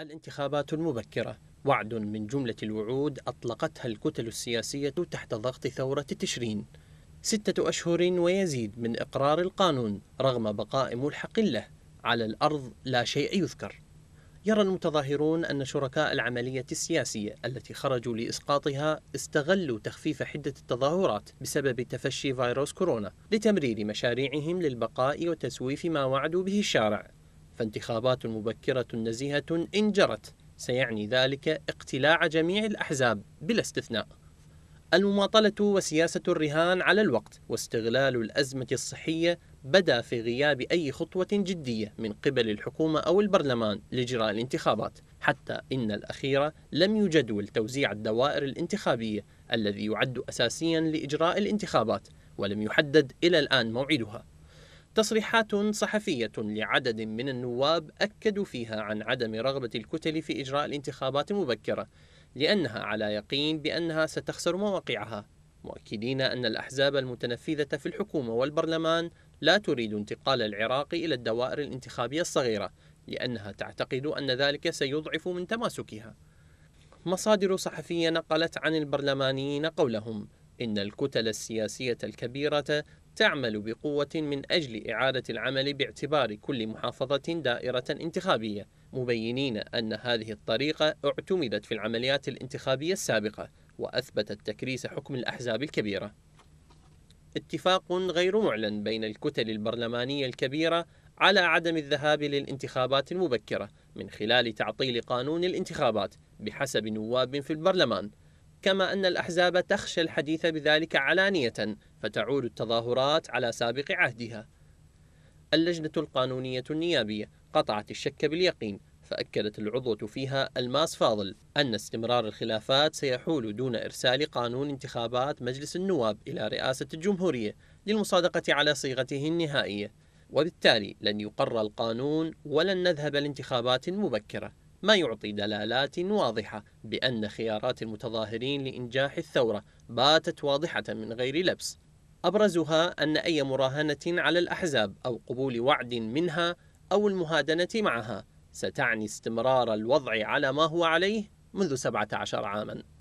الانتخابات المبكرة وعد من جملة الوعود أطلقتها الكتل السياسية تحت ضغط ثورة تشرين ستة أشهر ويزيد من إقرار القانون رغم بقاء ملحق له على الأرض لا شيء يذكر يرى المتظاهرون أن شركاء العملية السياسية التي خرجوا لإسقاطها استغلوا تخفيف حدة التظاهرات بسبب تفشي فيروس كورونا لتمرير مشاريعهم للبقاء وتسويف ما وعدوا به الشارع فانتخابات مبكرة نزيهة إن جرت سيعني ذلك اقتلاع جميع الأحزاب بلا استثناء المماطلة وسياسة الرهان على الوقت واستغلال الأزمة الصحية بدا في غياب أي خطوة جدية من قبل الحكومة أو البرلمان لإجراء الانتخابات حتى إن الأخيرة لم يجدول توزيع الدوائر الانتخابية الذي يعد أساسيا لإجراء الانتخابات ولم يحدد إلى الآن موعدها تصريحات صحفية لعدد من النواب أكدوا فيها عن عدم رغبة الكتل في إجراء الانتخابات مبكرة لأنها على يقين بأنها ستخسر مواقعها مؤكدين أن الأحزاب المتنفذة في الحكومة والبرلمان لا تريد انتقال العراق إلى الدوائر الانتخابية الصغيرة لأنها تعتقد أن ذلك سيضعف من تماسكها مصادر صحفية نقلت عن البرلمانيين قولهم إن الكتل السياسية الكبيرة تعمل بقوة من أجل إعادة العمل باعتبار كل محافظة دائرة انتخابية مبينين أن هذه الطريقة اعتمدت في العمليات الانتخابية السابقة وأثبتت تكريس حكم الأحزاب الكبيرة اتفاق غير معلن بين الكتل البرلمانية الكبيرة على عدم الذهاب للانتخابات المبكرة من خلال تعطيل قانون الانتخابات بحسب نواب في البرلمان كما أن الأحزاب تخشى الحديث بذلك علانية فتعود التظاهرات على سابق عهدها اللجنة القانونية النيابية قطعت الشك باليقين فأكدت العضوة فيها الماس فاضل أن استمرار الخلافات سيحول دون إرسال قانون انتخابات مجلس النواب إلى رئاسة الجمهورية للمصادقة على صيغته النهائية وبالتالي لن يقر القانون ولن نذهب لانتخابات مبكرة ما يعطي دلالات واضحة بأن خيارات المتظاهرين لإنجاح الثورة باتت واضحة من غير لبس أبرزها أن أي مراهنة على الأحزاب أو قبول وعد منها أو المهادنة معها ستعني استمرار الوضع على ما هو عليه منذ 17 عاماً